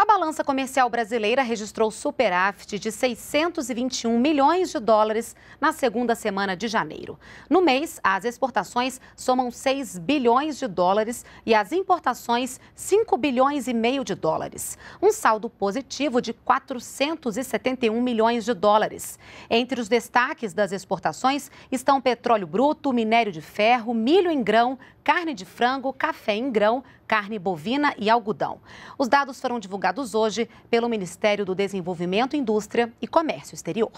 A balança comercial brasileira registrou superávit de 621 milhões de dólares na segunda semana de janeiro. No mês, as exportações somam 6 bilhões de dólares e as importações 5 bilhões e meio de dólares. Um saldo positivo de 471 milhões de dólares. Entre os destaques das exportações estão petróleo bruto, minério de ferro, milho em grão, carne de frango, café em grão, carne bovina e algodão. Os dados foram divulgados hoje pelo Ministério do Desenvolvimento, Indústria e Comércio Exterior.